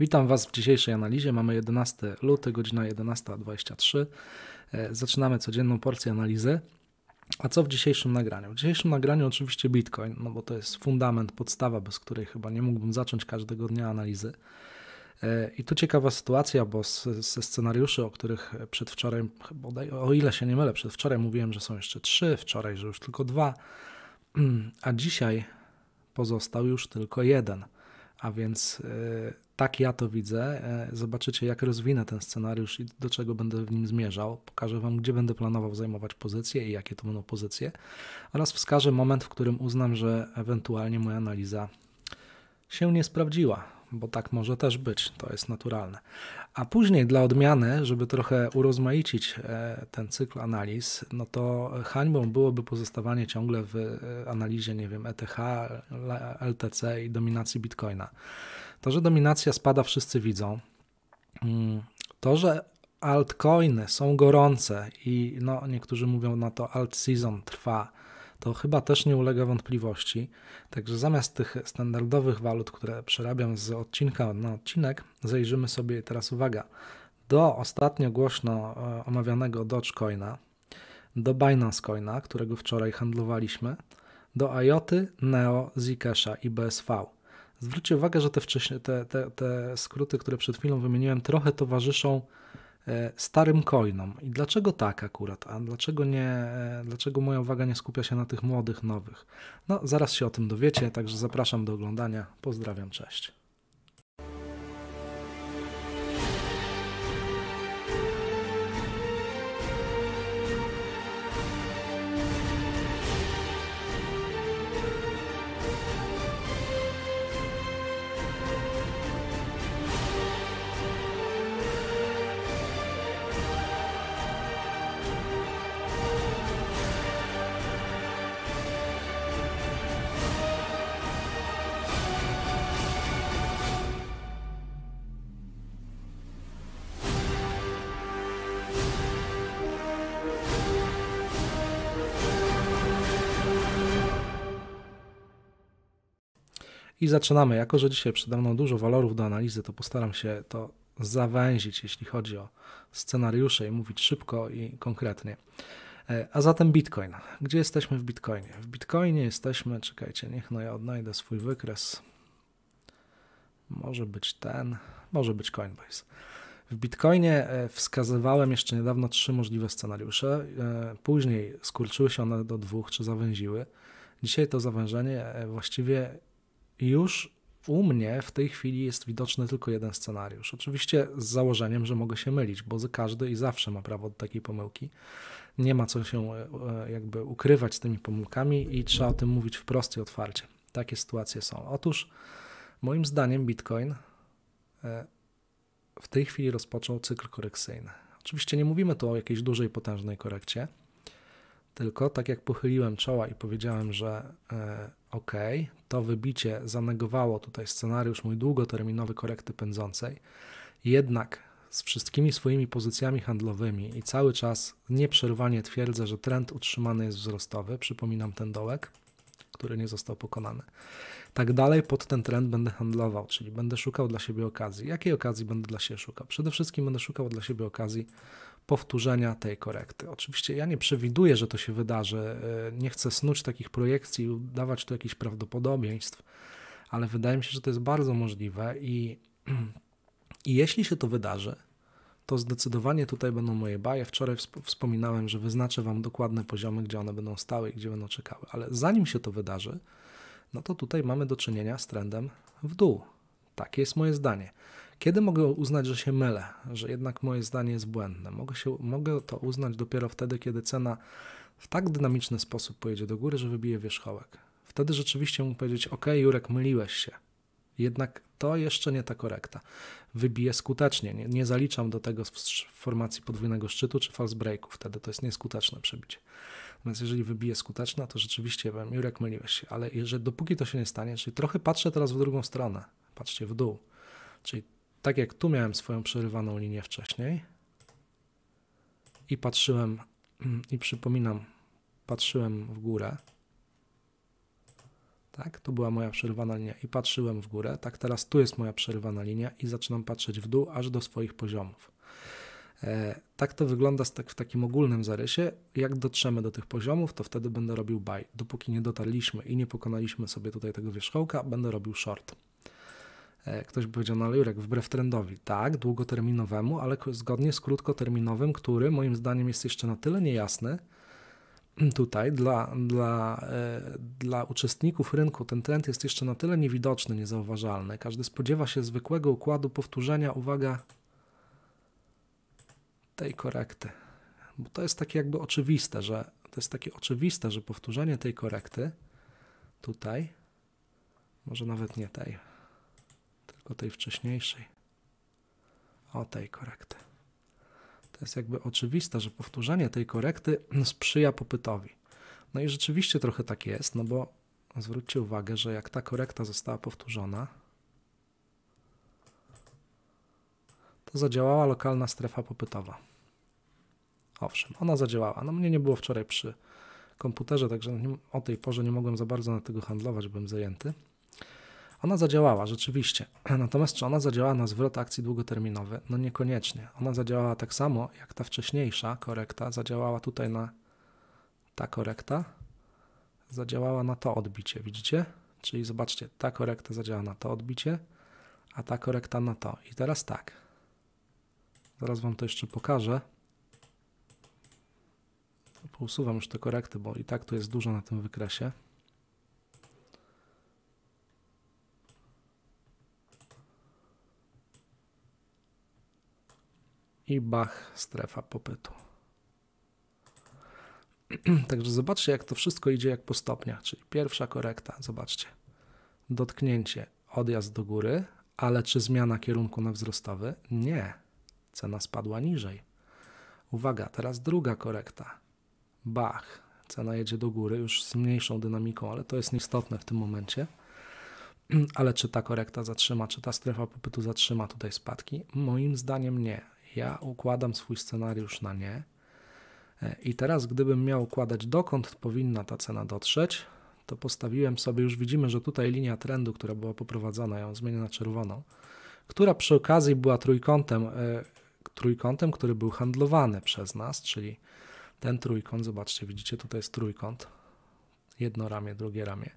Witam Was w dzisiejszej analizie. Mamy 11 luty, godzina 11.23. E, zaczynamy codzienną porcję analizy. A co w dzisiejszym nagraniu? W dzisiejszym nagraniu oczywiście Bitcoin, no bo to jest fundament, podstawa, bez której chyba nie mógłbym zacząć każdego dnia analizy. E, I tu ciekawa sytuacja, bo ze scenariuszy, o których przedwczoraj, o ile się nie mylę, przedwczoraj mówiłem, że są jeszcze trzy, wczoraj, że już tylko dwa, a dzisiaj pozostał już tylko jeden – a więc e, tak ja to widzę. E, zobaczycie, jak rozwinę ten scenariusz i do czego będę w nim zmierzał. Pokażę Wam, gdzie będę planował zajmować pozycje i jakie to będą pozycje, oraz wskażę moment, w którym uznam, że ewentualnie moja analiza się nie sprawdziła, bo tak może też być, to jest naturalne. A później dla odmiany, żeby trochę urozmaicić e, ten cykl analiz, no to hańbą byłoby pozostawanie ciągle w e, analizie, nie wiem, ETH, LTC i dominacji Bitcoina. To, że dominacja spada, wszyscy widzą. Mm, to, że altcoiny są gorące i no, niektórzy mówią na to alt season trwa, to chyba też nie ulega wątpliwości. Także zamiast tych standardowych walut, które przerabiam z odcinka na odcinek, zajrzymy sobie teraz uwaga do ostatnio głośno e, omawianego Dogecoina, do Binance Coina, którego wczoraj handlowaliśmy, do IOTY, Neo, Zcasha i BSV. Zwróćcie uwagę, że te, te, te, te skróty, które przed chwilą wymieniłem, trochę towarzyszą E, starym coinom. I dlaczego tak akurat? A dlaczego, nie, e, dlaczego moja uwaga nie skupia się na tych młodych, nowych? No, zaraz się o tym dowiecie, także zapraszam do oglądania. Pozdrawiam, cześć. I zaczynamy. Jako, że dzisiaj przede mną dużo walorów do analizy, to postaram się to zawęzić, jeśli chodzi o scenariusze i mówić szybko i konkretnie. E, a zatem Bitcoin. Gdzie jesteśmy w Bitcoinie? W Bitcoinie jesteśmy, czekajcie, niech no ja odnajdę swój wykres. Może być ten, może być Coinbase. W Bitcoinie e, wskazywałem jeszcze niedawno trzy możliwe scenariusze. E, później skurczyły się one do dwóch, czy zawęziły. Dzisiaj to zawężenie właściwie już u mnie w tej chwili jest widoczny tylko jeden scenariusz. Oczywiście z założeniem, że mogę się mylić, bo każdy i zawsze ma prawo do takiej pomyłki. Nie ma co się e, e, jakby ukrywać z tymi pomyłkami i trzeba o tym mówić wprost i otwarcie. Takie sytuacje są. Otóż moim zdaniem Bitcoin e, w tej chwili rozpoczął cykl korekcyjny. Oczywiście nie mówimy tu o jakiejś dużej, potężnej korekcie, tylko tak jak pochyliłem czoła i powiedziałem, że OK, to wybicie zanegowało tutaj scenariusz mój długoterminowy korekty pędzącej. Jednak z wszystkimi swoimi pozycjami handlowymi i cały czas nieprzerwanie twierdzę, że trend utrzymany jest wzrostowy. Przypominam ten dołek, który nie został pokonany. Tak dalej pod ten trend będę handlował, czyli będę szukał dla siebie okazji. Jakiej okazji będę dla siebie szukał? Przede wszystkim będę szukał dla siebie okazji powtórzenia tej korekty. Oczywiście ja nie przewiduję, że to się wydarzy, e, nie chcę snuć takich projekcji i dawać tu jakichś prawdopodobieństw, ale wydaje mi się, że to jest bardzo możliwe i, i jeśli się to wydarzy, to zdecydowanie tutaj będą moje baje. Wczoraj wspominałem, że wyznaczę Wam dokładne poziomy, gdzie one będą stały i gdzie będą czekały, ale zanim się to wydarzy, no to tutaj mamy do czynienia z trendem w dół. Takie jest moje zdanie. Kiedy mogę uznać, że się mylę, że jednak moje zdanie jest błędne? Mogę, się, mogę to uznać dopiero wtedy, kiedy cena w tak dynamiczny sposób pojedzie do góry, że wybije wierzchołek. Wtedy rzeczywiście mógł powiedzieć: OK, Jurek, myliłeś się. Jednak to jeszcze nie ta korekta. Wybije skutecznie. Nie, nie zaliczam do tego w formacji podwójnego szczytu czy false breaku. Wtedy to jest nieskuteczne przebicie. Natomiast jeżeli wybije skuteczna, to rzeczywiście wiem, Jurek, myliłeś się. Ale jeżeli, dopóki to się nie stanie, czyli trochę patrzę teraz w drugą stronę, patrzcie w dół, czyli tak jak tu miałem swoją przerywaną linię wcześniej i patrzyłem, mm, i przypominam, patrzyłem w górę, tak, to była moja przerywana linia i patrzyłem w górę, tak, teraz tu jest moja przerywana linia i zaczynam patrzeć w dół, aż do swoich poziomów. E, tak to wygląda tak w takim ogólnym zarysie. Jak dotrzemy do tych poziomów, to wtedy będę robił buy. Dopóki nie dotarliśmy i nie pokonaliśmy sobie tutaj tego wierzchołka, będę robił short. E, ktoś by powiedział, no ale Jurek, wbrew trendowi, tak, długoterminowemu, ale zgodnie z krótkoterminowym, który moim zdaniem jest jeszcze na tyle niejasny tutaj dla, dla, e, dla uczestników rynku. Ten trend jest jeszcze na tyle niewidoczny, niezauważalny. Każdy spodziewa się zwykłego układu powtórzenia, uwaga, tej korekty. Bo to jest takie jakby oczywiste, że to jest takie oczywiste, że powtórzenie tej korekty tutaj, może nawet nie tej, tylko tej wcześniejszej. O tej korekty. To jest jakby oczywiste, że powtórzenie tej korekty sprzyja popytowi. No i rzeczywiście trochę tak jest, no bo zwróćcie uwagę, że jak ta korekta została powtórzona, to zadziałała lokalna strefa popytowa. Owszem, ona zadziałała. No mnie nie było wczoraj przy komputerze, także o tej porze nie mogłem za bardzo na tego handlować, byłem zajęty. Ona zadziałała, rzeczywiście. Natomiast czy ona zadziałała na zwrot akcji długoterminowy? No niekoniecznie. Ona zadziałała tak samo, jak ta wcześniejsza korekta zadziałała tutaj na ta korekta, zadziałała na to odbicie, widzicie? Czyli zobaczcie, ta korekta zadziała na to odbicie, a ta korekta na to. I teraz tak. Zaraz Wam to jeszcze pokażę. usuwam już te korekty, bo i tak tu jest dużo na tym wykresie. i bach, strefa popytu. Także zobaczcie, jak to wszystko idzie jak po stopniach, czyli pierwsza korekta, zobaczcie, dotknięcie, odjazd do góry, ale czy zmiana kierunku na wzrostowy? Nie, cena spadła niżej. Uwaga, teraz druga korekta, bach, cena jedzie do góry, już z mniejszą dynamiką, ale to jest nieistotne w tym momencie. Ale czy ta korekta zatrzyma, czy ta strefa popytu zatrzyma tutaj spadki? Moim zdaniem nie. Ja układam swój scenariusz na nie. E, I teraz, gdybym miał układać, dokąd powinna ta cena dotrzeć, to postawiłem sobie, już widzimy, że tutaj linia trendu, która była poprowadzona, ją zmienię na czerwoną, która przy okazji była trójkątem, e, trójkątem, który był handlowany przez nas, czyli ten trójkąt, zobaczcie, widzicie, tutaj jest trójkąt, jedno ramię, drugie ramię.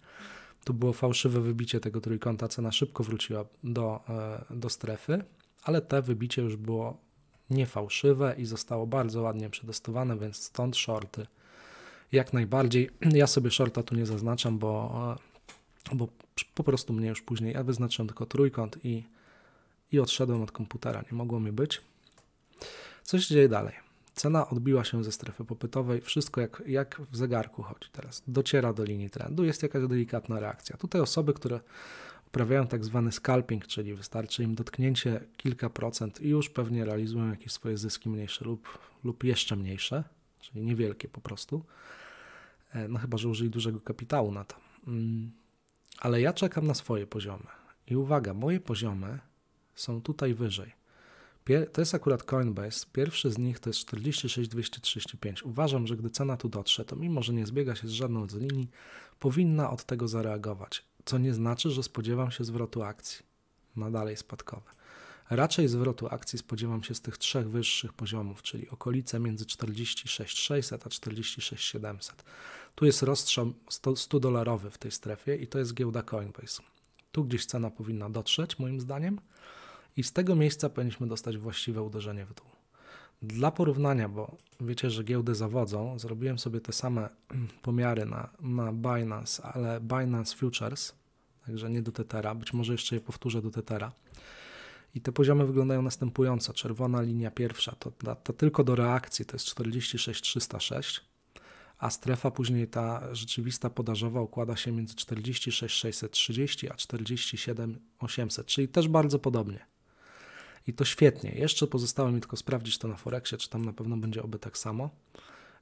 Tu było fałszywe wybicie tego trójkąta, cena szybko wróciła do, e, do strefy, ale te wybicie już było nie fałszywe i zostało bardzo ładnie przetestowane, więc stąd shorty. Jak najbardziej. Ja sobie shorta tu nie zaznaczam, bo, e, bo po prostu mnie już później, ja wyznaczyłem tylko trójkąt i, i odszedłem od komputera, nie mogło mi być. Co się dzieje dalej? Cena odbiła się ze strefy popytowej, wszystko jak, jak w zegarku chodzi teraz. Dociera do linii trendu, jest jakaś delikatna reakcja. Tutaj osoby, które uprawiają tak zwany scalping, czyli wystarczy im dotknięcie kilka procent i już pewnie realizują jakieś swoje zyski mniejsze lub, lub jeszcze mniejsze, czyli niewielkie po prostu. E, no chyba, że użyli dużego kapitału na to. Mm, ale ja czekam na swoje poziomy. I uwaga, moje poziomy są tutaj wyżej. to jest akurat Coinbase. Pierwszy z nich to jest 46235. Uważam, że gdy cena tu dotrze, to mimo, że nie zbiega się z żadną z linii, powinna od tego zareagować co nie znaczy, że spodziewam się zwrotu akcji na dalej spadkowe. Raczej zwrotu akcji spodziewam się z tych trzech wyższych poziomów, czyli okolice między 46600 a 46700. Tu jest rozstrzał 100-dolarowy w tej strefie i to jest giełda Coinbase. Tu gdzieś cena powinna dotrzeć, moim zdaniem, i z tego miejsca powinniśmy dostać właściwe uderzenie w dół. Dla porównania, bo wiecie, że giełdy zawodzą, zrobiłem sobie te same pomiary na, na Binance, ale Binance Futures, także nie do Tetera, być może jeszcze je powtórzę do Tetera. I te poziomy wyglądają następująco. Czerwona linia pierwsza to, to, to tylko do reakcji to jest 46306, a strefa później ta rzeczywista podażowa układa się między 46630 a 47800, czyli też bardzo podobnie i to świetnie. Jeszcze pozostało mi tylko sprawdzić to na Forexie, czy tam na pewno będzie oby tak samo.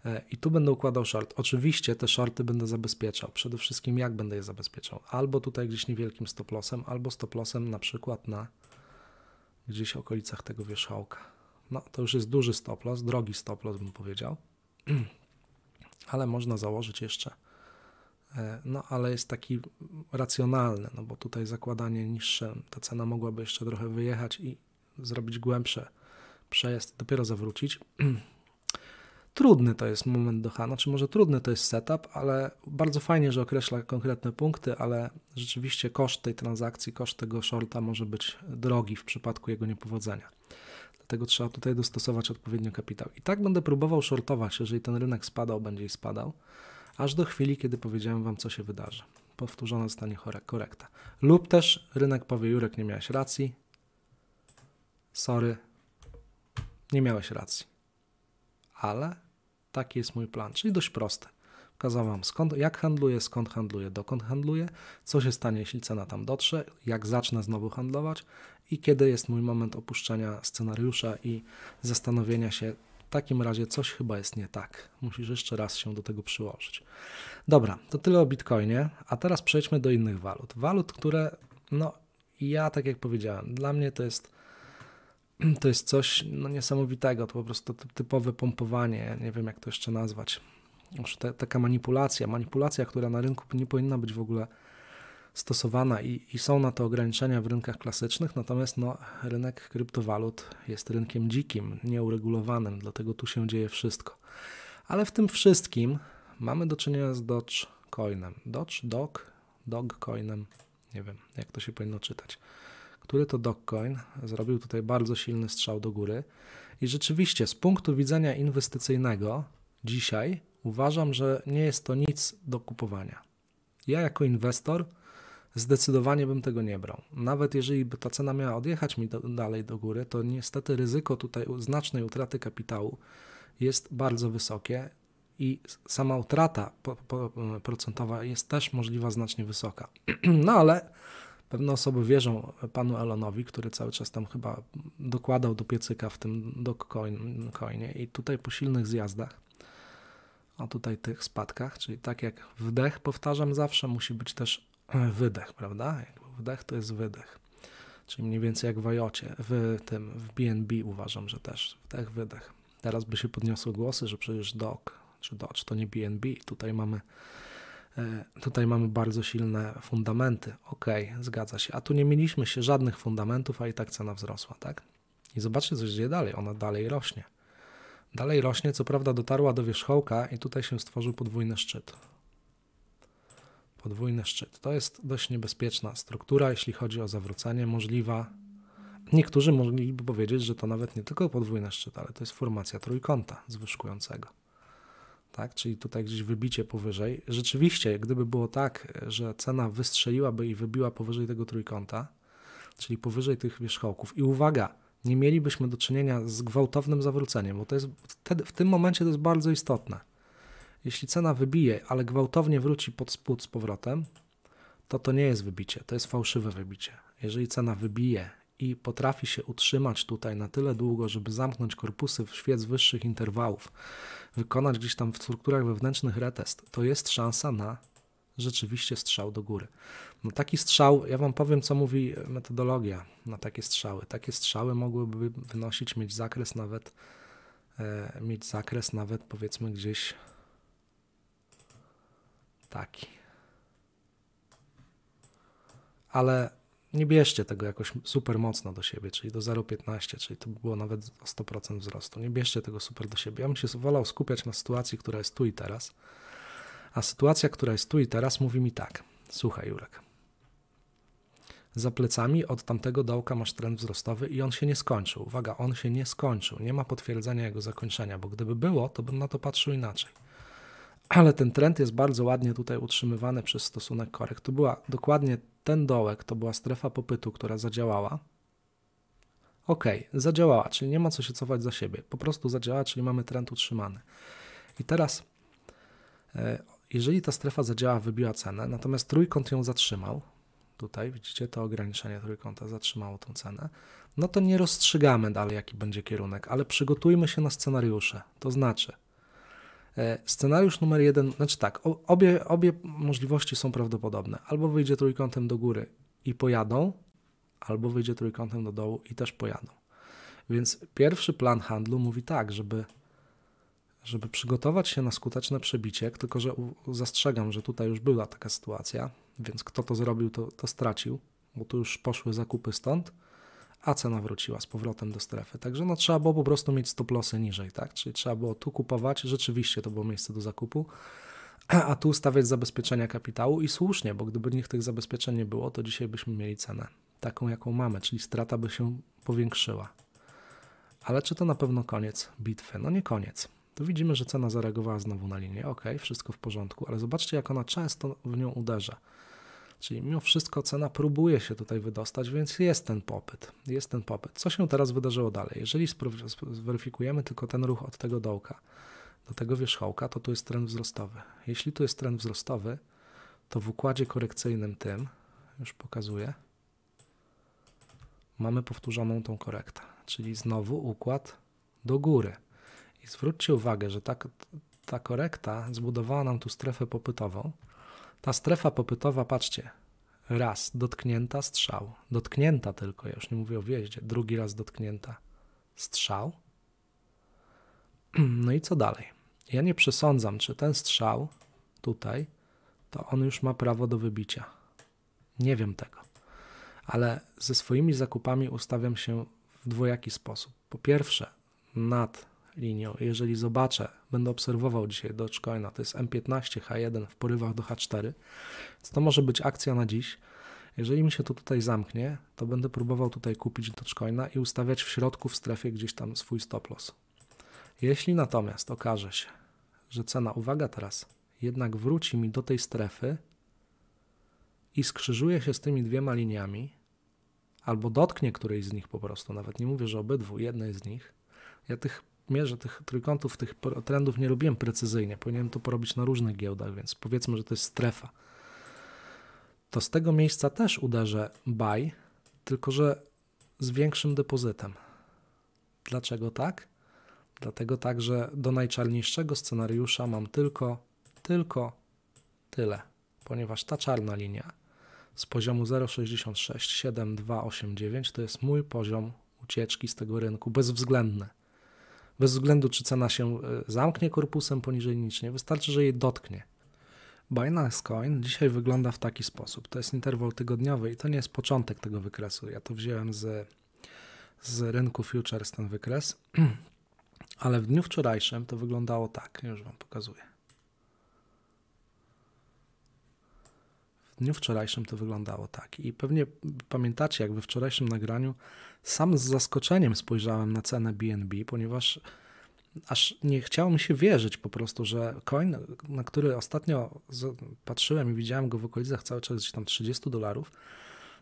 E, I tu będę układał short. Oczywiście te shorty będę zabezpieczał. Przede wszystkim jak będę je zabezpieczał? Albo tutaj gdzieś niewielkim stop lossem, albo stop lossem na przykład na gdzieś w okolicach tego wierzchołka. No to już jest duży stop loss, drogi stop loss bym powiedział. ale można założyć jeszcze. E, no ale jest taki racjonalny, no bo tutaj zakładanie niższe, ta cena mogłaby jeszcze trochę wyjechać i zrobić głębsze przejazd dopiero zawrócić. trudny to jest moment do Hana, czy może trudny to jest setup, ale bardzo fajnie, że określa konkretne punkty, ale rzeczywiście koszt tej transakcji, koszt tego shorta może być drogi w przypadku jego niepowodzenia. Dlatego trzeba tutaj dostosować odpowiednio kapitał. I tak będę próbował shortować, jeżeli ten rynek spadał, będzie i spadał, aż do chwili, kiedy powiedziałem Wam, co się wydarzy. Powtórzona zostanie korekta. Lub też rynek powie, Jurek, nie miałeś racji, sorry, nie miałeś racji. Ale taki jest mój plan, czyli dość prosty. Pokazałem Wam skąd, jak handluję, skąd handluję, dokąd handluję, co się stanie, jeśli cena tam dotrze, jak zacznę znowu handlować i kiedy jest mój moment opuszczenia scenariusza i zastanowienia się, w takim razie coś chyba jest nie tak. Musisz jeszcze raz się do tego przyłożyć. Dobra, to tyle o Bitcoinie, a teraz przejdźmy do innych walut. Walut, które, no ja tak jak powiedziałem, dla mnie to jest to jest coś no, niesamowitego, to po prostu typowe pompowanie, nie wiem jak to jeszcze nazwać. Te, taka manipulacja, manipulacja, która na rynku nie powinna być w ogóle stosowana i, i, są na to ograniczenia w rynkach klasycznych, natomiast no, rynek kryptowalut jest rynkiem dzikim, nieuregulowanym, dlatego tu się dzieje wszystko. Ale w tym wszystkim mamy do czynienia z Dogecoinem. Doge, Dog, Dogecoinem, nie wiem jak to się powinno czytać który to DogCoin zrobił tutaj bardzo silny strzał do góry. I rzeczywiście z punktu widzenia inwestycyjnego dzisiaj uważam, że nie jest to nic do kupowania. Ja jako inwestor zdecydowanie bym tego nie brał. Nawet jeżeli by ta cena miała odjechać mi do, dalej do góry, to niestety ryzyko tutaj znacznej utraty kapitału jest bardzo wysokie i sama utrata po, po, procentowa jest też możliwa znacznie wysoka. No ale pewne osoby wierzą panu Elonowi, który cały czas tam chyba dokładał do piecyka w tym Dogecoinie i tutaj po silnych zjazdach, a tutaj tych spadkach, czyli tak jak wdech, powtarzam zawsze, musi być też wydech, prawda? wdech to jest wydech. Czyli mniej więcej jak w Ajocie, w tym, w BNB uważam, że też wdech, wydech. Teraz by się podniosły głosy, że przecież DOG czy DOG to nie BNB. Tutaj mamy E, tutaj mamy bardzo silne fundamenty. Ok, zgadza się. A tu nie mieliśmy się żadnych fundamentów, a i tak cena wzrosła, tak? I zobaczcie, co się dzieje dalej. Ona dalej rośnie. Dalej rośnie, co prawda dotarła do wierzchołka i tutaj się stworzył podwójny szczyt. Podwójny szczyt. To jest dość niebezpieczna struktura, jeśli chodzi o zawrócenie. Możliwa. Niektórzy mogliby powiedzieć, że to nawet nie tylko podwójny szczyt, ale to jest formacja trójkąta zwyżkującego tak? czyli tutaj gdzieś wybicie powyżej. Rzeczywiście, gdyby było tak, że cena wystrzeliłaby i wybiła powyżej tego trójkąta, czyli powyżej tych wierzchołków, i uwaga, nie mielibyśmy do czynienia z gwałtownym zawróceniem, bo to jest, w tym momencie to jest bardzo istotne. Jeśli cena wybije, ale gwałtownie wróci pod spód z powrotem, to to nie jest wybicie, to jest fałszywe wybicie. Jeżeli cena wybije i potrafi się utrzymać tutaj na tyle długo, żeby zamknąć korpusy w świec wyższych interwałów, wykonać gdzieś tam w strukturach wewnętrznych retest, to jest szansa na rzeczywiście strzał do góry. No taki strzał, ja Wam powiem, co mówi metodologia na takie strzały. Takie strzały mogłyby wynosić, mieć zakres nawet, e, mieć zakres nawet powiedzmy gdzieś taki. Ale nie bierzcie tego jakoś super mocno do siebie, czyli do 0,15, czyli to by było nawet 100% wzrostu. Nie bierzcie tego super do siebie. Ja bym się wolał skupiać na sytuacji, która jest tu i teraz. A sytuacja, która jest tu i teraz, mówi mi tak. Słuchaj, Jurek. Za plecami od tamtego dołka masz trend wzrostowy i on się nie skończył. Uwaga, on się nie skończył. Nie ma potwierdzenia jego zakończenia, bo gdyby było, to bym na to patrzył inaczej ale ten trend jest bardzo ładnie tutaj utrzymywany przez stosunek korek. To była dokładnie ten dołek, to była strefa popytu, która zadziałała. Ok, zadziałała, czyli nie ma co się cofać za siebie. Po prostu zadziałała, czyli mamy trend utrzymany. I teraz, e, jeżeli ta strefa zadziała, wybiła cenę, natomiast trójkąt ją zatrzymał, tutaj widzicie to ograniczenie trójkąta zatrzymało tą cenę, no to nie rozstrzygamy dalej, jaki będzie kierunek, ale przygotujmy się na scenariusze. To znaczy, E, scenariusz numer jeden, znaczy tak, obie, obie możliwości są prawdopodobne. Albo wyjdzie trójkątem do góry i pojadą, albo wyjdzie trójkątem do dołu i też pojadą. Więc pierwszy plan handlu mówi tak, żeby, żeby przygotować się na skuteczne przebicie, tylko że zastrzegam, że tutaj już była taka sytuacja, więc kto to zrobił, to, to stracił, bo tu już poszły zakupy stąd a cena wróciła z powrotem do strefy. Także no, trzeba było po prostu mieć stop losy niżej, tak? Czyli trzeba było tu kupować, rzeczywiście to było miejsce do zakupu, a tu stawiać zabezpieczenia kapitału i słusznie, bo gdyby niech tych zabezpieczeń nie było, to dzisiaj byśmy mieli cenę taką, jaką mamy, czyli strata by się powiększyła. Ale czy to na pewno koniec bitwy? No nie koniec. Tu widzimy, że cena zareagowała znowu na linię. Ok, wszystko w porządku, ale zobaczcie, jak ona często w nią uderza. Czyli mimo wszystko cena próbuje się tutaj wydostać, więc jest ten popyt. Jest ten popyt. Co się teraz wydarzyło dalej? Jeżeli zweryfikujemy tylko ten ruch od tego dołka do tego wierzchołka, to tu jest trend wzrostowy. Jeśli tu jest trend wzrostowy, to w układzie korekcyjnym tym, już pokazuję, mamy powtórzoną tą korektę, czyli znowu układ do góry. I zwróćcie uwagę, że ta, ta korekta zbudowała nam tu strefę popytową, ta strefa popytowa, patrzcie, raz dotknięta strzał, dotknięta tylko, ja już nie mówię o wjeździe, drugi raz dotknięta strzał. No i co dalej? Ja nie przesądzam, czy ten strzał tutaj, to on już ma prawo do wybicia. Nie wiem tego. Ale ze swoimi zakupami ustawiam się w dwojaki sposób. Po pierwsze, nad linią. Jeżeli zobaczę, będę obserwował dzisiaj Dogecoina, to jest M15, H1 w porywach do H4, więc to może być akcja na dziś. Jeżeli mi się to tutaj zamknie, to będę próbował tutaj kupić Dogecoina i ustawiać w środku w strefie gdzieś tam swój stop loss. Jeśli natomiast okaże się, że cena, uwaga teraz, jednak wróci mi do tej strefy i skrzyżuje się z tymi dwiema liniami, albo dotknie którejś z nich po prostu, nawet nie mówię, że obydwu, jednej z nich, ja tych mierze tych trójkątów, tych trendów nie robiłem precyzyjnie. Powinienem to porobić na różnych giełdach, więc powiedzmy, że to jest strefa. To z tego miejsca też uderzę buy, tylko że z większym depozytem. Dlaczego tak? Dlatego tak, że do najczarniejszego scenariusza mam tylko, tylko tyle, ponieważ ta czarna linia z poziomu 0,66, 7,289 to jest mój poziom ucieczki z tego rynku, bezwzględny bez względu czy cena się e, zamknie korpusem poniżej niż nie, wystarczy, że jej dotknie. Binance Coin dzisiaj wygląda w taki sposób. To jest interwał tygodniowy i to nie jest początek tego wykresu. Ja to wziąłem z, z rynku futures ten wykres, ale w dniu wczorajszym to wyglądało tak, już Wam pokazuję. dniu wczorajszym to wyglądało tak. I pewnie pamiętacie, jak we wczorajszym nagraniu sam z zaskoczeniem spojrzałem na cenę BNB, ponieważ aż nie chciało mi się wierzyć po prostu, że coin, na który ostatnio patrzyłem i widziałem go w okolicach cały czas gdzieś tam 30 dolarów,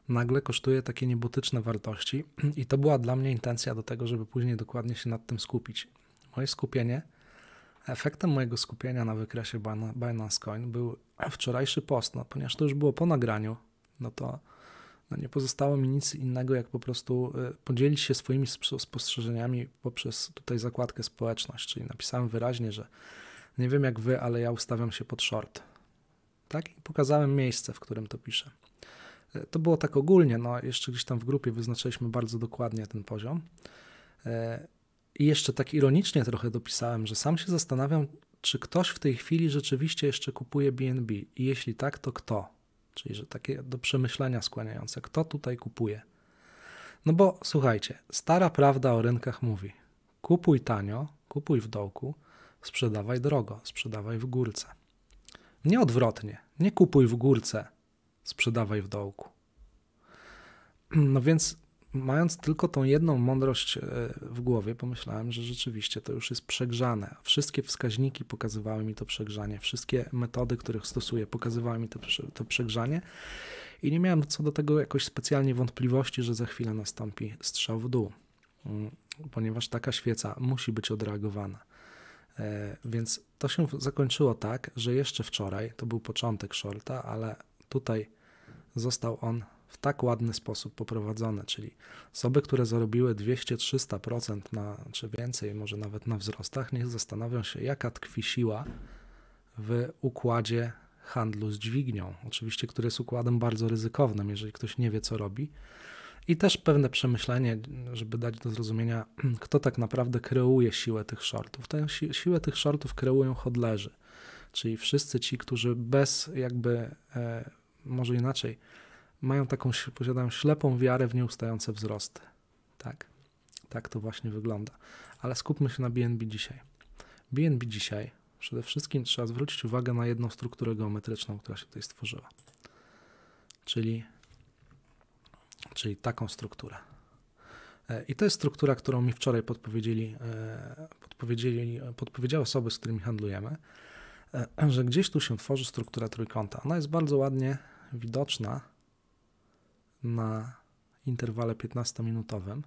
nagle kosztuje takie niebotyczne wartości i to była dla mnie intencja do tego, żeby później dokładnie się nad tym skupić. Moje skupienie – Efektem mojego skupienia na wykresie Binance Coin był wczorajszy post, no, ponieważ to już było po nagraniu, no to no nie pozostało mi nic innego, jak po prostu y, podzielić się swoimi spostrzeżeniami poprzez tutaj zakładkę społeczność, czyli napisałem wyraźnie, że nie wiem jak wy, ale ja ustawiam się pod short. Tak? I pokazałem miejsce, w którym to piszę. Y, to było tak ogólnie, no jeszcze gdzieś tam w grupie wyznaczyliśmy bardzo dokładnie ten poziom. Y, i jeszcze tak ironicznie trochę dopisałem, że sam się zastanawiam, czy ktoś w tej chwili rzeczywiście jeszcze kupuje BNB i jeśli tak, to kto? Czyli, że takie do przemyślenia skłaniające, kto tutaj kupuje? No bo słuchajcie, stara prawda o rynkach mówi: kupuj tanio, kupuj w dołku, sprzedawaj drogo, sprzedawaj w górce. Nie odwrotnie, nie kupuj w górce, sprzedawaj w dołku. No więc mając tylko tą jedną mądrość e, w głowie, pomyślałem, że rzeczywiście to już jest przegrzane. Wszystkie wskaźniki pokazywały mi to przegrzanie, wszystkie metody, których stosuję, pokazywały mi to, to przegrzanie i nie miałem co do tego jakoś specjalnie wątpliwości, że za chwilę nastąpi strzał w dół, mm, ponieważ taka świeca musi być odreagowana. E, więc to się zakończyło tak, że jeszcze wczoraj, to był początek shorta, ale tutaj został on w tak ładny sposób poprowadzone, czyli osoby, które zarobiły 200-300% na, czy więcej, może nawet na wzrostach, niech zastanawią się, jaka tkwi siła w układzie handlu z dźwignią. Oczywiście, który jest układem bardzo ryzykownym, jeżeli ktoś nie wie, co robi. I też pewne przemyślenie, żeby dać do zrozumienia, kto tak naprawdę kreuje siłę tych shortów. Tę si siłę tych shortów kreują hodlerzy, czyli wszyscy ci, którzy bez jakby, e, może inaczej, mają taką, posiadają ślepą wiarę w nieustające wzrosty. Tak, tak to właśnie wygląda. Ale skupmy się na BNB dzisiaj. BNB dzisiaj przede wszystkim trzeba zwrócić uwagę na jedną strukturę geometryczną, która się tutaj stworzyła. Czyli, czyli taką strukturę. E, I to jest struktura, którą mi wczoraj podpowiedzieli, e, podpowiedzieli, podpowiedziały osoby, z którymi handlujemy, e, że gdzieś tu się tworzy struktura trójkąta. Ona jest bardzo ładnie widoczna na interwale 15-minutowym.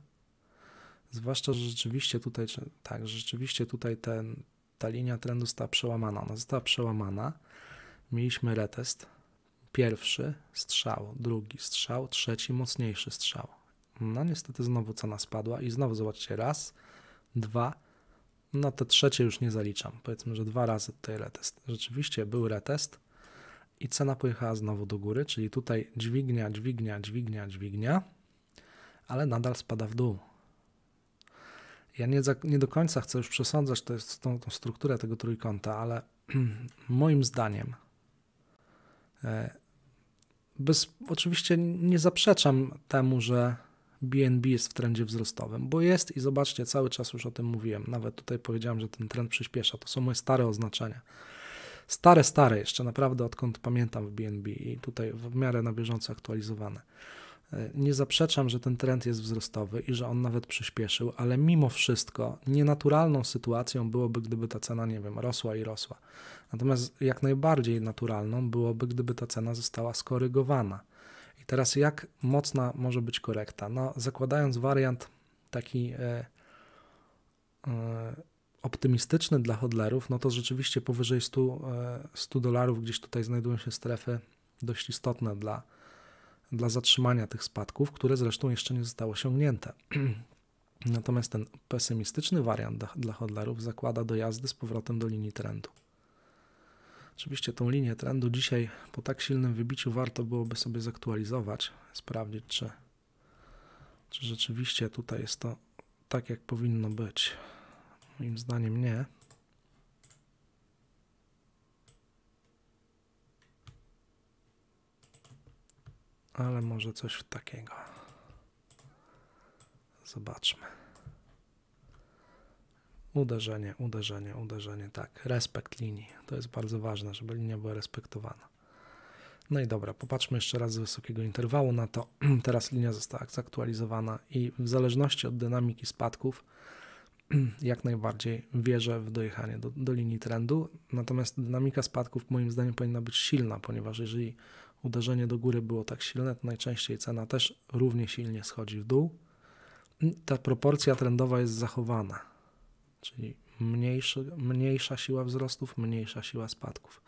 Zwłaszcza, że rzeczywiście tutaj, tak, rzeczywiście tutaj ten, ta linia trendu została przełamana. Ona została przełamana. Mieliśmy retest. Pierwszy strzał, drugi strzał, trzeci mocniejszy strzał. No niestety znowu cena spadła i znowu zobaczcie, raz, dwa, no te trzecie już nie zaliczam. Powiedzmy, że dwa razy tutaj retest. Rzeczywiście był retest, i cena pojechała znowu do góry, czyli tutaj dźwignia, dźwignia, dźwignia, dźwignia, ale nadal spada w dół. Ja nie, za, nie do końca chcę już przesądzać to jest tą, tą strukturę tego trójkąta, ale moim zdaniem e, bez, oczywiście nie zaprzeczam temu, że BNB jest w trendzie wzrostowym, bo jest i zobaczcie, cały czas już o tym mówiłem. Nawet tutaj powiedziałem, że ten trend przyspiesza. To są moje stare oznaczenia. Stare, stare jeszcze, naprawdę odkąd pamiętam w BNB i tutaj w miarę na bieżąco aktualizowane. E, nie zaprzeczam, że ten trend jest wzrostowy i że on nawet przyspieszył, ale mimo wszystko nienaturalną sytuacją byłoby, gdyby ta cena, nie wiem, rosła i rosła. Natomiast jak najbardziej naturalną byłoby, gdyby ta cena została skorygowana. I teraz jak mocna może być korekta? No, zakładając wariant taki. Yy, yy, optymistyczny dla hodlerów, no to rzeczywiście powyżej 100, 100 e, dolarów gdzieś tutaj znajdują się strefy dość istotne dla, dla zatrzymania tych spadków, które zresztą jeszcze nie zostały osiągnięte. Natomiast ten pesymistyczny wariant dla, dla hodlerów zakłada dojazdy z powrotem do linii trendu. Oczywiście tą linię trendu dzisiaj po tak silnym wybiciu warto byłoby sobie zaktualizować, sprawdzić, czy, czy rzeczywiście tutaj jest to tak, jak powinno być. Moim zdaniem nie. Ale może coś w takiego. Zobaczmy. Uderzenie, uderzenie, uderzenie, tak. Respekt linii. To jest bardzo ważne, żeby linia była respektowana. No i dobra, popatrzmy jeszcze raz z wysokiego interwału na to. Teraz linia została zaktualizowana i w zależności od dynamiki spadków jak najbardziej wierzę w dojechanie do, do linii trendu. Natomiast dynamika spadków moim zdaniem powinna być silna, ponieważ jeżeli uderzenie do góry było tak silne, to najczęściej cena też równie silnie schodzi w dół. Ta proporcja trendowa jest zachowana, czyli mniejszy, mniejsza siła wzrostów, mniejsza siła spadków.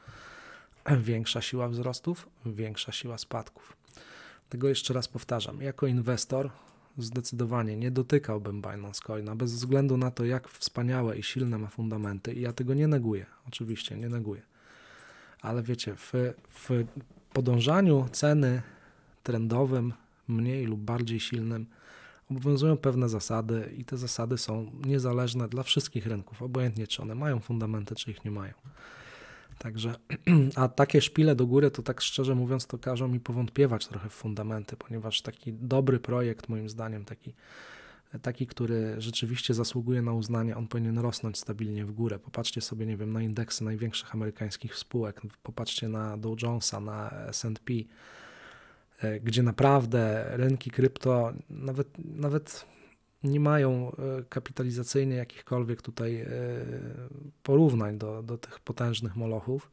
Większa siła wzrostów, większa siła spadków. Tego jeszcze raz powtarzam. Jako inwestor zdecydowanie nie dotykałbym Binance Coina, bez względu na to, jak wspaniałe i silne ma fundamenty. I ja tego nie neguję, oczywiście, nie neguję. Ale wiecie, w, w podążaniu ceny trendowym, mniej lub bardziej silnym, obowiązują pewne zasady i te zasady są niezależne dla wszystkich rynków, obojętnie czy one mają fundamenty, czy ich nie mają. Także, a takie szpile do góry, to tak szczerze mówiąc, to każą mi powątpiewać trochę w fundamenty, ponieważ taki dobry projekt, moim zdaniem, taki, taki, który rzeczywiście zasługuje na uznanie, on powinien rosnąć stabilnie w górę. Popatrzcie sobie, nie wiem, na indeksy największych amerykańskich spółek, popatrzcie na Dow Jonesa, na S&P, e, gdzie naprawdę rynki krypto, nawet, nawet nie mają e, kapitalizacyjnie jakichkolwiek tutaj e, porównań do, do tych potężnych molochów.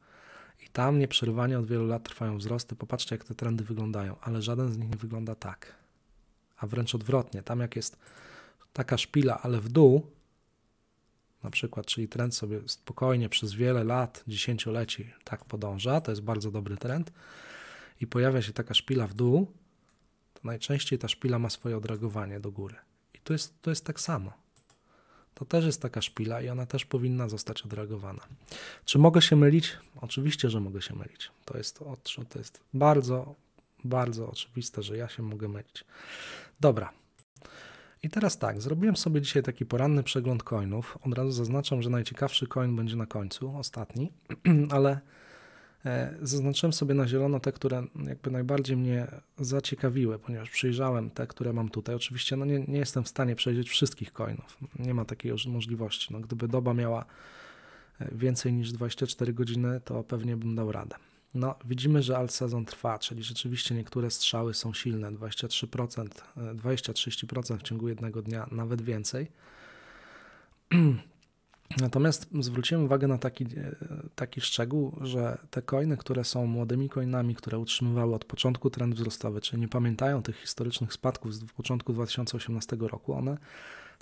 I tam nieprzerwanie od wielu lat trwają wzrosty. Popatrzcie, jak te trendy wyglądają, ale żaden z nich nie wygląda tak. A wręcz odwrotnie, tam jak jest taka szpila, ale w dół, na przykład, czyli trend sobie spokojnie przez wiele lat, dziesięcioleci tak podąża, to jest bardzo dobry trend, i pojawia się taka szpila w dół, to najczęściej ta szpila ma swoje odreagowanie do góry. To jest, to jest tak samo. To też jest taka szpila i ona też powinna zostać odreagowana. Czy mogę się mylić? Oczywiście, że mogę się mylić. To jest, to jest bardzo, bardzo oczywiste, że ja się mogę mylić. Dobra. I teraz tak, zrobiłem sobie dzisiaj taki poranny przegląd coinów. Od razu zaznaczam, że najciekawszy coin będzie na końcu, ostatni, ale E, zaznaczyłem sobie na zielono te, które jakby najbardziej mnie zaciekawiły, ponieważ przyjrzałem te, które mam tutaj. Oczywiście no nie, nie jestem w stanie przejrzeć wszystkich coinów. Nie ma takiej możliwości. No, gdyby doba miała e, więcej niż 24 godziny, to pewnie bym dał radę. No, widzimy, że alt sezon trwa, czyli rzeczywiście niektóre strzały są silne, 23%, 20-30% e, w ciągu jednego dnia, nawet więcej. Natomiast zwróciłem uwagę na taki, e, taki szczegół, że te coiny, które są młodymi coinami, które utrzymywały od początku trend wzrostowy, czyli nie pamiętają tych historycznych spadków z początku 2018 roku, one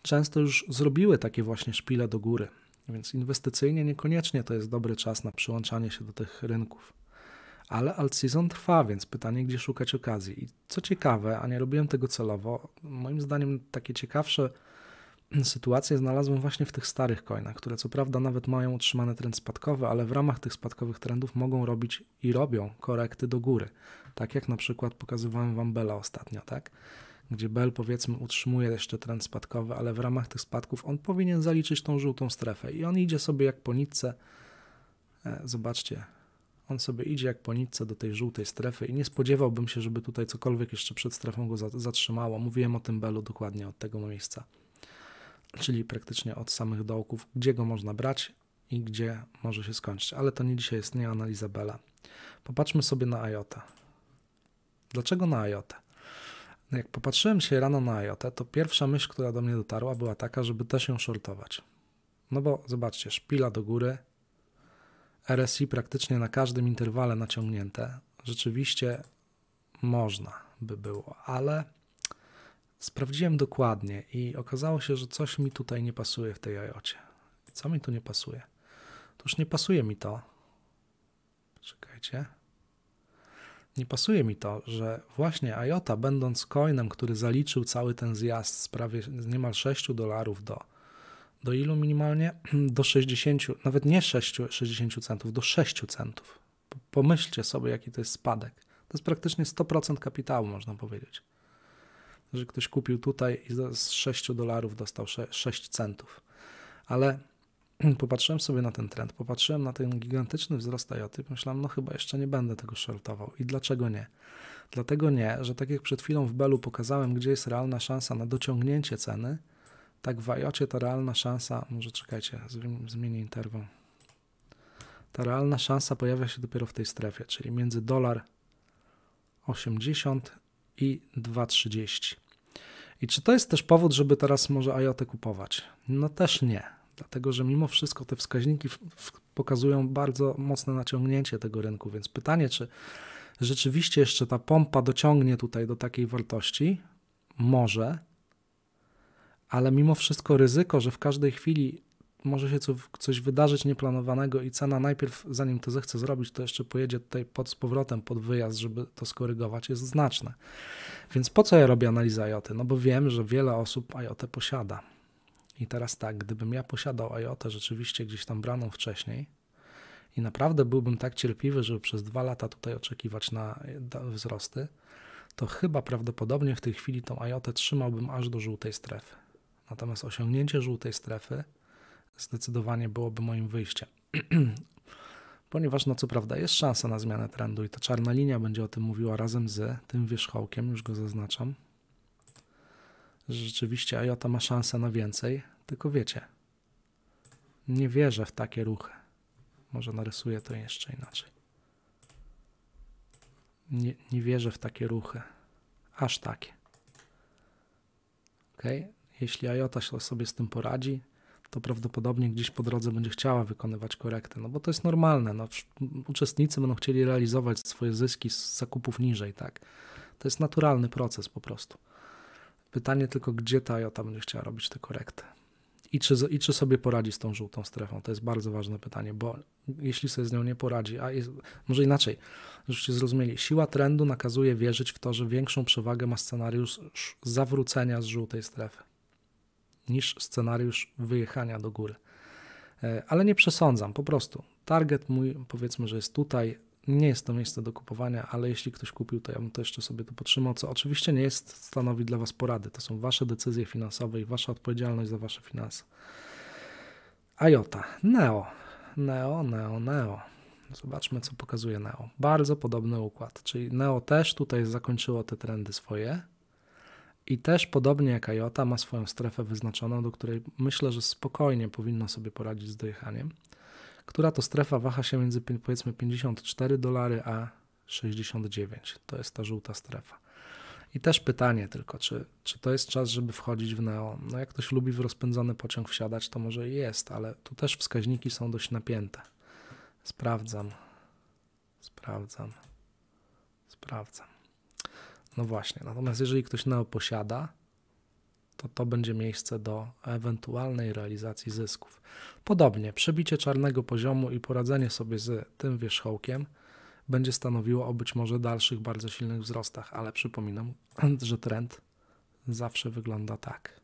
często już zrobiły takie właśnie szpile do góry. Więc inwestycyjnie niekoniecznie to jest dobry czas na przyłączanie się do tych rynków. Ale alt season trwa, więc pytanie, gdzie szukać okazji. I co ciekawe, a nie robiłem tego celowo, moim zdaniem takie ciekawsze sytuację znalazłem właśnie w tych starych coinach, które co prawda nawet mają utrzymany trend spadkowy, ale w ramach tych spadkowych trendów mogą robić i robią korekty do góry. Tak jak na przykład pokazywałem Wam Bela ostatnio, tak? Gdzie Bell powiedzmy utrzymuje jeszcze trend spadkowy, ale w ramach tych spadków on powinien zaliczyć tą żółtą strefę i on idzie sobie jak po nitce. E, zobaczcie, on sobie idzie jak po nitce do tej żółtej strefy i nie spodziewałbym się, żeby tutaj cokolwiek jeszcze przed strefą go zatrzymało. Mówiłem o tym Belu dokładnie od tego miejsca czyli praktycznie od samych dołków, gdzie go można brać i gdzie może się skończyć. Ale to nie dzisiaj jest nie analiza Bela. Popatrzmy sobie na IOTA. Dlaczego na IOTA? No jak popatrzyłem się rano na IOTA, to pierwsza myśl, która do mnie dotarła, była taka, żeby też ją shortować. No bo zobaczcie, szpila do góry, RSI praktycznie na każdym interwale naciągnięte. Rzeczywiście można by było, ale Sprawdziłem dokładnie i okazało się, że coś mi tutaj nie pasuje w tej ajocie. Co mi tu nie pasuje? Otóż nie pasuje mi to. Czekajcie. Nie pasuje mi to, że właśnie IOTA, będąc coinem, który zaliczył cały ten zjazd z prawie z niemal 6 dolarów do, do ilu minimalnie? Do 60, nawet nie 6, 60 centów, do 6 centów. Pomyślcie sobie, jaki to jest spadek. To jest praktycznie 100% kapitału, można powiedzieć że ktoś kupił tutaj i z 6 dolarów dostał 6 centów. Ale popatrzyłem sobie na ten trend, popatrzyłem na ten gigantyczny wzrost IoT, myślałem, no chyba jeszcze nie będę tego shortował. I dlaczego nie? Dlatego nie, że tak jak przed chwilą w Belu pokazałem, gdzie jest realna szansa na dociągnięcie ceny, tak w IOCie ta realna szansa, może czekajcie, zmienię interwą. Ta realna szansa pojawia się dopiero w tej strefie, czyli między dolar 80 i 2,30. I czy to jest też powód, żeby teraz może IOT kupować? No też nie, dlatego że mimo wszystko te wskaźniki pokazują bardzo mocne naciągnięcie tego rynku, więc pytanie, czy rzeczywiście jeszcze ta pompa dociągnie tutaj do takiej wartości? Może, ale mimo wszystko ryzyko, że w każdej chwili może się coś wydarzyć nieplanowanego i cena najpierw, zanim to zechce zrobić, to jeszcze pojedzie tutaj pod, z powrotem pod wyjazd, żeby to skorygować, jest znaczne. Więc po co ja robię analizę IoT? No bo wiem, że wiele osób IoT posiada. I teraz tak, gdybym ja posiadał IoT rzeczywiście gdzieś tam braną wcześniej i naprawdę byłbym tak cierpliwy, żeby przez dwa lata tutaj oczekiwać na wzrosty, to chyba prawdopodobnie w tej chwili tą IoT trzymałbym aż do żółtej strefy. Natomiast osiągnięcie żółtej strefy zdecydowanie byłoby moim wyjściem. ponieważ no co prawda jest szansa na zmianę trendu i ta czarna linia będzie o tym mówiła razem z tym wierzchołkiem, już go zaznaczam, że rzeczywiście IOTA ma szansę na więcej, tylko wiecie, nie wierzę w takie ruchy. Może narysuję to jeszcze inaczej. Nie, nie wierzę w takie ruchy. Aż takie. Ok? Jeśli IOTA sobie z tym poradzi, to prawdopodobnie gdzieś po drodze będzie chciała wykonywać korektę, no bo to jest normalne. No, uczestnicy będą chcieli realizować swoje zyski z zakupów niżej, tak. To jest naturalny proces po prostu. Pytanie tylko, gdzie ta IOTA będzie chciała robić te korekty. I czy, I czy sobie poradzi z tą żółtą strefą? To jest bardzo ważne pytanie, bo jeśli sobie z nią nie poradzi, a jest, może inaczej, żebyście zrozumieli, siła trendu nakazuje wierzyć w to, że większą przewagę ma scenariusz zawrócenia z żółtej strefy niż scenariusz wyjechania do góry. E, ale nie przesądzam, po prostu. Target mój, powiedzmy, że jest tutaj. Nie jest to miejsce do kupowania, ale jeśli ktoś kupił, to ja bym to jeszcze sobie tu podtrzymał, co oczywiście nie jest, stanowi dla Was porady. To są Wasze decyzje finansowe i Wasza odpowiedzialność za Wasze finanse. IOTA, Neo, Neo, Neo, Neo. Zobaczmy, co pokazuje Neo. Bardzo podobny układ, czyli Neo też tutaj zakończyło te trendy swoje i też podobnie jak IOTA ma swoją strefę wyznaczoną, do której myślę, że spokojnie powinno sobie poradzić z dojechaniem, która to strefa waha się między powiedzmy 54 dolary a 69. To jest ta żółta strefa. I też pytanie tylko, czy, czy to jest czas, żeby wchodzić w neon? No jak ktoś lubi w rozpędzony pociąg wsiadać, to może jest, ale tu też wskaźniki są dość napięte. Sprawdzam, sprawdzam, sprawdzam. No właśnie, natomiast jeżeli ktoś Neo posiada, to to będzie miejsce do ewentualnej realizacji zysków. Podobnie, przebicie czarnego poziomu i poradzenie sobie z tym wierzchołkiem będzie stanowiło o być może dalszych bardzo silnych wzrostach, ale przypominam, że trend zawsze wygląda tak.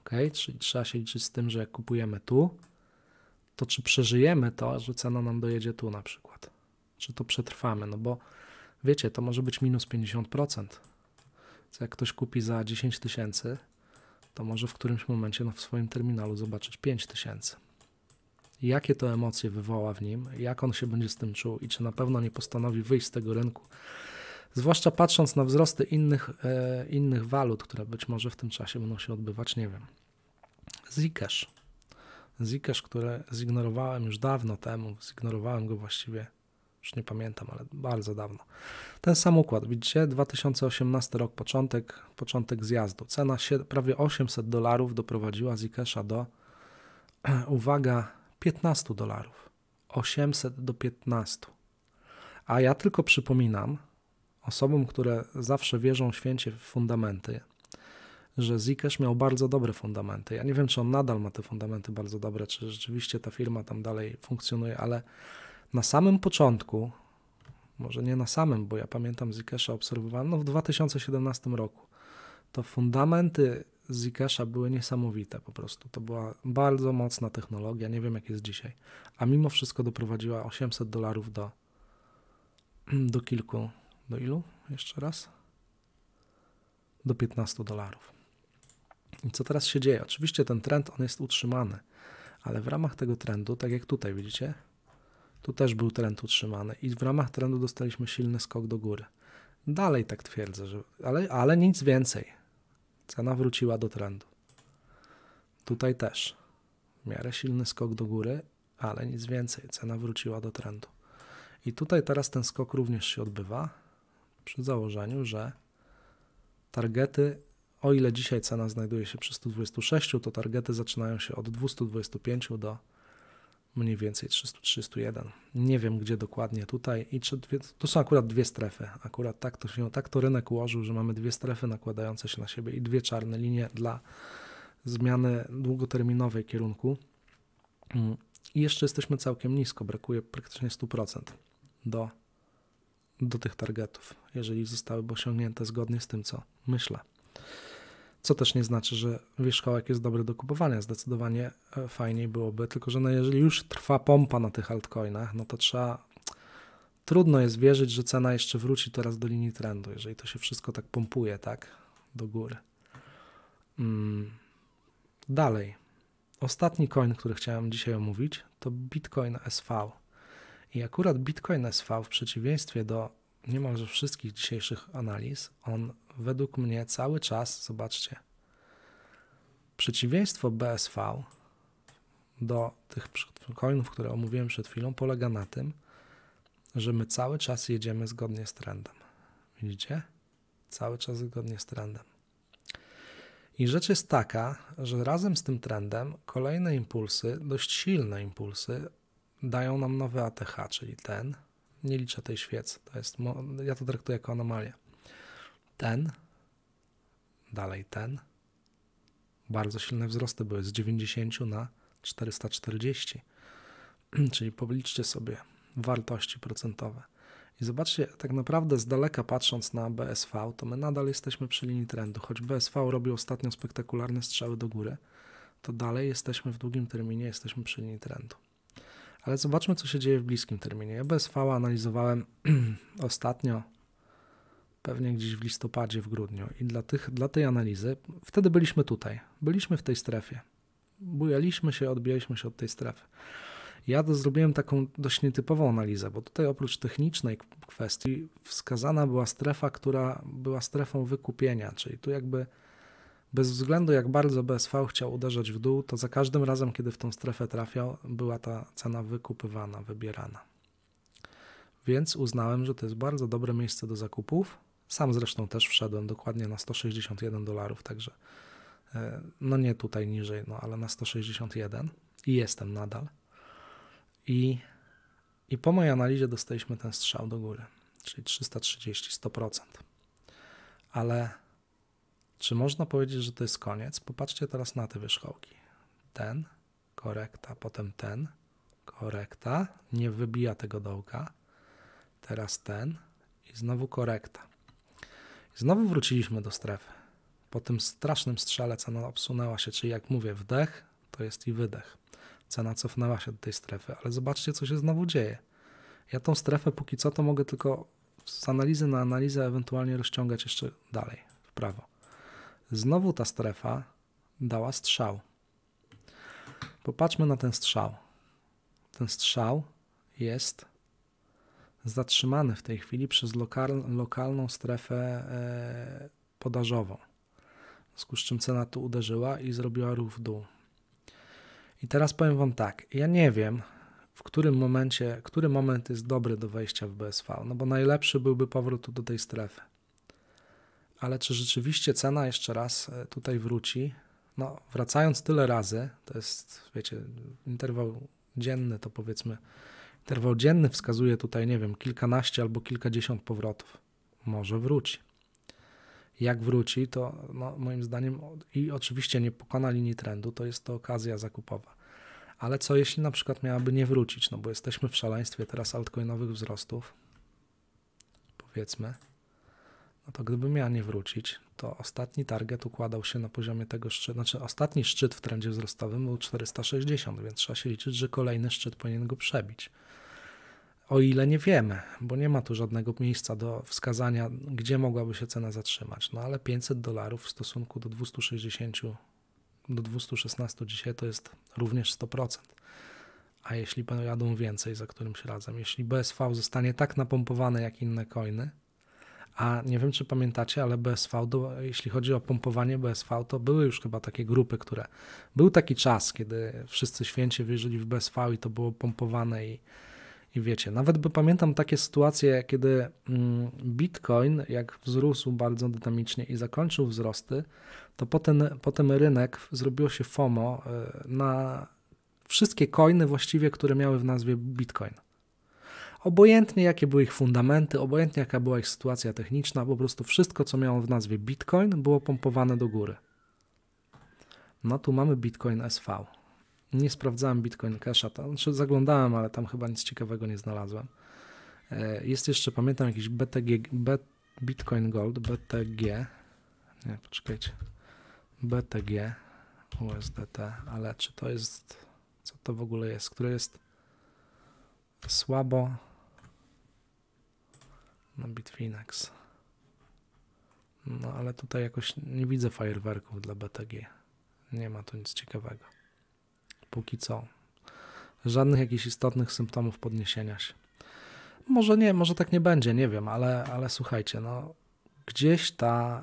Ok, czyli trzeba się liczyć z tym, że jak kupujemy tu, to czy przeżyjemy to, że cena nam dojedzie tu na przykład że to przetrwamy, no bo wiecie, to może być minus 50%. Co jak ktoś kupi za 10 tysięcy, to może w którymś momencie no, w swoim terminalu zobaczyć 5 tysięcy. Jakie to emocje wywoła w nim, jak on się będzie z tym czuł i czy na pewno nie postanowi wyjść z tego rynku. Zwłaszcza patrząc na wzrosty innych, e, innych walut, które być może w tym czasie będą się odbywać, nie wiem. Zcash. Zcash, które zignorowałem już dawno temu, zignorowałem go właściwie już nie pamiętam, ale bardzo dawno. Ten sam układ, widzicie, 2018 rok, początek, początek zjazdu. Cena prawie 800 dolarów doprowadziła Zcasha do, uwaga, 15 dolarów. 800 do 15. A ja tylko przypominam osobom, które zawsze wierzą święcie w fundamenty, że Zikesh miał bardzo dobre fundamenty. Ja nie wiem, czy on nadal ma te fundamenty bardzo dobre, czy rzeczywiście ta firma tam dalej funkcjonuje, ale na samym początku, może nie na samym, bo ja pamiętam Zikesha obserwowałem, no w 2017 roku, to fundamenty Zikesha były niesamowite po prostu. To była bardzo mocna technologia, nie wiem jak jest dzisiaj, a mimo wszystko doprowadziła 800 dolarów do, do kilku, do ilu? Jeszcze raz? Do 15 dolarów. I co teraz się dzieje? Oczywiście ten trend on jest utrzymany, ale w ramach tego trendu, tak jak tutaj widzicie, tu też był trend utrzymany i w ramach trendu dostaliśmy silny skok do góry. Dalej tak twierdzę, że, ale, ale nic więcej. Cena wróciła do trendu. Tutaj też w miarę silny skok do góry, ale nic więcej. Cena wróciła do trendu. I tutaj teraz ten skok również się odbywa przy założeniu, że targety, o ile dzisiaj cena znajduje się przy 126, to targety zaczynają się od 225 do mniej więcej 300-301. Nie wiem gdzie dokładnie tutaj i czy dwie, to są akurat dwie strefy. Akurat tak to się tak to rynek ułożył, że mamy dwie strefy nakładające się na siebie i dwie czarne linie dla zmiany długoterminowej kierunku. Mm, I jeszcze jesteśmy całkiem nisko, brakuje praktycznie 100% do, do tych targetów, jeżeli zostałyby osiągnięte zgodnie z tym, co myślę co też nie znaczy, że wierzchołek jest dobry do kupowania. Zdecydowanie e, fajniej byłoby, tylko że no jeżeli już trwa pompa na tych altcoinach, no to trzeba. Trudno jest wierzyć, że cena jeszcze wróci teraz do linii trendu, jeżeli to się wszystko tak pompuje, tak? Do góry. Mm. Dalej. Ostatni coin, który chciałem dzisiaj omówić, to Bitcoin SV. I akurat Bitcoin SV w przeciwieństwie do niemalże wszystkich dzisiejszych analiz, on według mnie cały czas, zobaczcie, przeciwieństwo BSV do tych coinów, które omówiłem przed chwilą, polega na tym, że my cały czas jedziemy zgodnie z trendem. Widzicie? Cały czas zgodnie z trendem. I rzecz jest taka, że razem z tym trendem kolejne impulsy, dość silne impulsy, dają nam nowe ATH, czyli ten, nie liczę tej świec. To jest, ja to traktuję jako anomalię. Ten, dalej ten. Bardzo silne wzrosty były z 90 na 440. Czyli pobliczcie sobie wartości procentowe. I zobaczcie, tak naprawdę z daleka patrząc na BSV, to my nadal jesteśmy przy linii trendu. Choć BSV robi ostatnio spektakularne strzały do góry, to dalej jesteśmy w długim terminie, jesteśmy przy linii trendu. Ale zobaczmy, co się dzieje w bliskim terminie. Ja BSV analizowałem ostatnio, pewnie gdzieś w listopadzie, w grudniu. I dla, tych, dla tej analizy, wtedy byliśmy tutaj, byliśmy w tej strefie. Bujaliśmy się, odbijaliśmy się od tej strefy. Ja to zrobiłem taką dość nietypową analizę, bo tutaj oprócz technicznej kwestii wskazana była strefa, która była strefą wykupienia, czyli tu jakby bez względu jak bardzo BSV chciał uderzać w dół, to za każdym razem, kiedy w tą strefę trafiał, była ta cena wykupywana, wybierana. Więc uznałem, że to jest bardzo dobre miejsce do zakupów. Sam zresztą też wszedłem dokładnie na 161 dolarów, także e, no nie tutaj niżej, no ale na 161 i jestem nadal. I, i po mojej analizie dostaliśmy ten strzał do góry, czyli 330, 100%. Ale czy można powiedzieć, że to jest koniec? Popatrzcie teraz na te wierzchołki. Ten, korekta, potem ten, korekta, nie wybija tego dołka. Teraz ten i znowu korekta. I znowu wróciliśmy do strefy. Po tym strasznym strzale cena obsunęła się, czyli jak mówię, wdech to jest i wydech. Cena cofnęła się do tej strefy, ale zobaczcie, co się znowu dzieje. Ja tą strefę póki co to mogę tylko z analizy na analizę ewentualnie rozciągać jeszcze dalej, w prawo. Znowu ta strefa dała strzał. Popatrzmy na ten strzał. Ten strzał jest zatrzymany w tej chwili przez lokal, lokalną strefę e, podażową. W związku z czym cena tu uderzyła i zrobiła ruch w dół. I teraz powiem Wam tak, ja nie wiem, w którym momencie, który moment jest dobry do wejścia w BSV, no bo najlepszy byłby powrót do tej strefy ale czy rzeczywiście cena jeszcze raz e, tutaj wróci? No, wracając tyle razy, to jest, wiecie, interwał dzienny, to powiedzmy, interwał dzienny wskazuje tutaj, nie wiem, kilkanaście albo kilkadziesiąt powrotów. Może wróci. Jak wróci, to no, moim zdaniem i oczywiście nie pokona linii trendu, to jest to okazja zakupowa. Ale co jeśli na przykład miałaby nie wrócić, no bo jesteśmy w szaleństwie teraz altcoinowych wzrostów, powiedzmy, no to gdybym miał nie wrócić, to ostatni target układał się na poziomie tego szczytu, znaczy ostatni szczyt w trendzie wzrostowym był 460, więc trzeba się liczyć, że kolejny szczyt powinien go przebić. O ile nie wiemy, bo nie ma tu żadnego miejsca do wskazania, gdzie mogłaby się cena zatrzymać. No ale 500 dolarów w stosunku do 260, do 216 dzisiaj to jest również 100%. A jeśli pojadą więcej za którymś razem, jeśli BSV zostanie tak napompowane jak inne coiny, a nie wiem, czy pamiętacie, ale BSV, do, jeśli chodzi o pompowanie BSV, to były już chyba takie grupy, które. Był taki czas, kiedy wszyscy święci wierzyli w BSV i to było pompowane i. I wiecie, nawet by pamiętam takie sytuacje, kiedy mm, Bitcoin, jak wzrósł bardzo dynamicznie i zakończył wzrosty, to potem, potem rynek zrobiło się FOMO y, na wszystkie coiny właściwie, które miały w nazwie Bitcoin. Obojętnie jakie były ich fundamenty, obojętnie jaka była ich sytuacja techniczna, po prostu wszystko, co miało w nazwie Bitcoin, było pompowane do góry. No tu mamy Bitcoin SV. Nie sprawdzałem Bitcoin Cash'a, znaczy zaglądałem, ale tam chyba nic ciekawego nie znalazłem. E, jest jeszcze, pamiętam, jakiś BTG, B, Bitcoin Gold, BTG. Nie, poczekajcie. BTG, USDT, ale czy to jest, co to w ogóle jest, które jest słabo na Bitfinex. No ale tutaj jakoś nie widzę fajerwerków dla BTG. Nie ma tu nic ciekawego. Póki co. Żadnych jakichś istotnych symptomów podniesienia się. Może nie, może tak nie będzie, nie wiem, ale, ale słuchajcie, no gdzieś ta,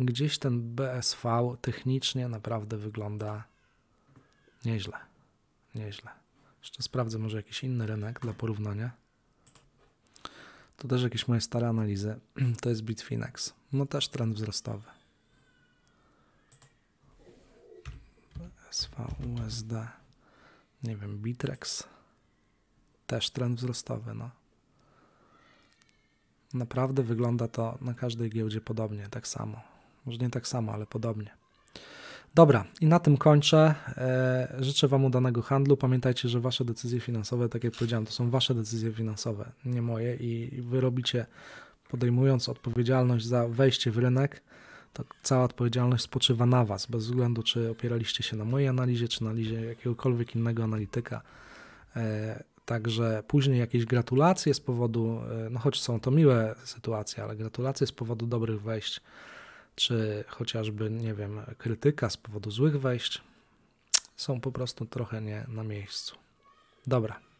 y, gdzieś ten BSV technicznie naprawdę wygląda nieźle. Nieźle. Jeszcze sprawdzę może jakiś inny rynek dla porównania. To też jakieś moje stare analizy. To jest Bitfinex. No też trend wzrostowy. SVUSD. Nie wiem, Bitrex. Też trend wzrostowy, no. Naprawdę wygląda to na każdej giełdzie podobnie, tak samo. Może nie tak samo, ale podobnie. Dobra, i na tym kończę. E, życzę Wam udanego handlu. Pamiętajcie, że Wasze decyzje finansowe, tak jak powiedziałem, to są Wasze decyzje finansowe, nie moje, i Wy robicie, podejmując odpowiedzialność za wejście w rynek, to cała odpowiedzialność spoczywa na Was, bez względu czy opieraliście się na mojej analizie, czy analizie jakiegokolwiek innego analityka. E, także później jakieś gratulacje z powodu, e, no choć są to miłe sytuacje, ale gratulacje z powodu dobrych wejść czy chociażby, nie wiem, krytyka z powodu złych wejść, są po prostu trochę nie na miejscu. Dobra,